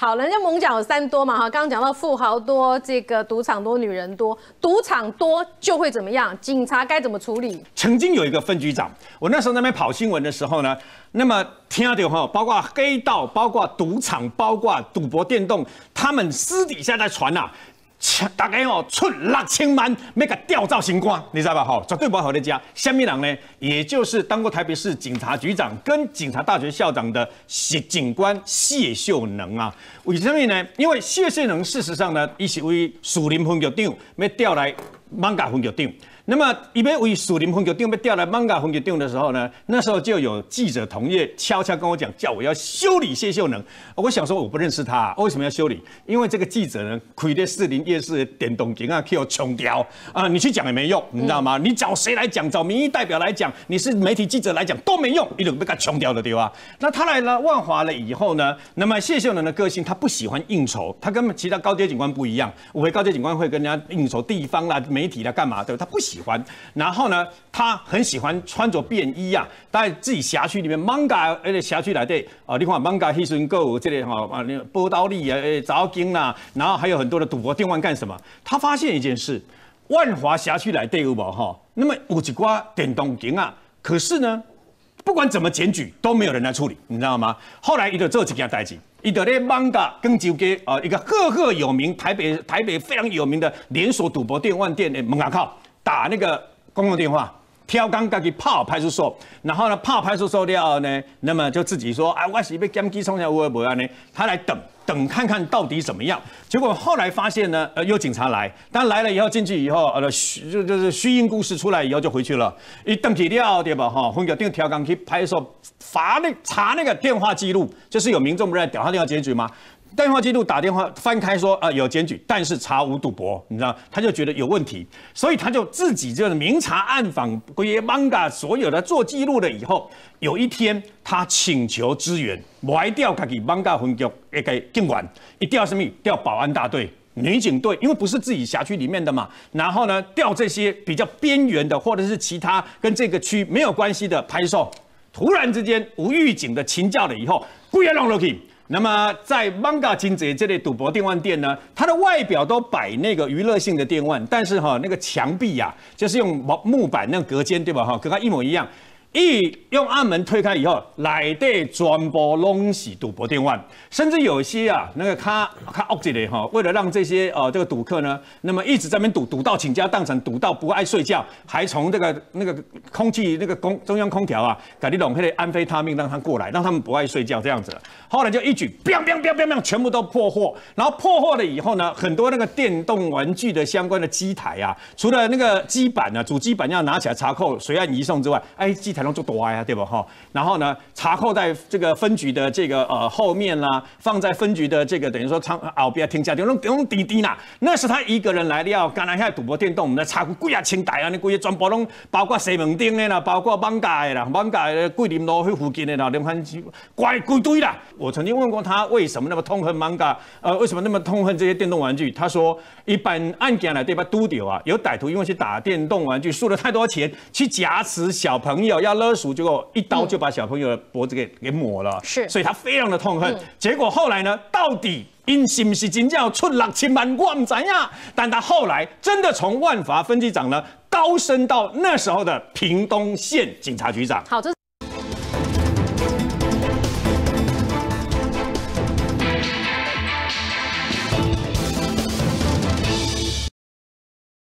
好，人家猛讲有三多嘛，哈，刚刚讲到富豪多，这个赌场多，女人多，赌场多就会怎么样？警察该怎么处理？曾经有一个分局长，我那时候那边跑新闻的时候呢，那么听到哈，包括黑道，包括赌场，包括赌博电动，他们私底下在传呐。大家哦出六千万，要甲调造型官，你知道吧？吼，绝对不好好咧加。虾米人呢？也就是当过台北市警察局长、跟警察大学校长的谢警官谢秀能啊。为什么呢？因为谢秀能事实上呢，伊是为树林分局长，要调来芒果分局长。那么，一边为树林分局调被调来曼谷分局调的时候呢，那时候就有记者同业悄悄跟我讲，叫我要修理谢秀能。我想说我不认识他，为什么要修理？因为这个记者呢，开在士林夜市点电动机啊，被我穷掉啊！你去讲也没用，你知道吗？你找谁来讲？找民意代表来讲？你是媒体记者来讲都没用，一路被他穷掉的丢啊！那他来了万华了以后呢，那么谢秀能的个性，他不喜欢应酬，他跟其他高阶警官不一样。我为高阶警官会跟人家应酬地方啦、媒体啦、干嘛对他不喜。喜欢，然后呢，他很喜欢穿着便衣啊，在自己辖区里面，Manga 呃辖区来的啊，你看 Manga h e i s n Go 这类哈啊，波刀力啊，凿金啊，然后还有很多的赌博店，玩干什么？他发现一件事，万华辖区来对有吧哈？那么有一寡电动金啊，可是呢，不管怎么检举都没有人来处理，你知道吗？后来伊就做一件代志，伊就咧 Manga 跟酒街，啊一个赫赫有名台北台北非常有名的连锁赌博店万店的门牙靠。打那个公共电话，挑刚杆去泡派出所，然后呢泡派出所了呢，那么就自己说啊，我是被相机冲下微博啊呢，他来等等看看到底怎么样，结果后来发现呢，呃有警察来，但来了以后进去以后呃虚就就是虚应故事出来以后就回去了，一登记掉对吧哈，分局定跳钢去派出所罚那查那个电话记录，就是有民众不是在调他电话结局吗？电话记录打电话翻开说啊有检举，但是查无赌博，你知道他就觉得有问题，所以他就自己就是明查暗访，归 manga 所有的做记录了以后，有一天他请求支援，外调自己 manga 分局一个警官，一定要什么调保安大队、女警队，因为不是自己辖区里面的嘛。然后呢调这些比较边缘的，或者是其他跟这个区没有关系的拍摄，突然之间无预警的请教了以后，归阿弄罗去。那么，在 Manga 金泽这类赌博电玩店呢，它的外表都摆那个娱乐性的电玩，但是哈，那个墙壁呀，就是用木木板那个隔间，对吧？哈，跟它一模一样。一用暗门推开以后，来得专拨拢是赌博电话，甚至有些啊，那个他他恶起来哈，为了让这些呃这个赌客呢，那么一直在那边赌赌到倾家荡产，赌到不爱睡觉，还从这个那个空气那个空中央空调啊，改滴拢配安非他命让他过来，让他们不爱睡觉这样子。后来就一举，砰砰砰砰砰，全部都破获。然后破获了以后呢，很多那个电动玩具的相关的机台啊，除了那个机板啊，主机板要拿起来查扣随案移送之外，哎机。才能做多呀，对不哈？然后呢，查扣在这个分局的这个呃后面啦，放在分局的这个等于说仓，啊不要停下，就用用滴滴啦。那是他一个人来了，甘南在赌博电动，我们查库贵啊千台啊，你贵计全部拢包括西门町的啦，包括漫街的啦，漫的桂林路去附近的啦，你看怪鬼堆啦。我曾经问过他为什么那么痛恨漫街，呃为什么那么痛恨这些电动玩具？他说一般案件来对吧都丢啊，有歹徒因为去打电动玩具输了太多钱，去挟持小朋友要。勒赎结果一刀就把小朋友的脖子给给抹了，是，所以他非常的痛恨。结果后来呢，到底因是不是真正要出冷气满万灾呀？但他后来真的从万华分局长呢，高升到那时候的屏东县警察局长。好，这是。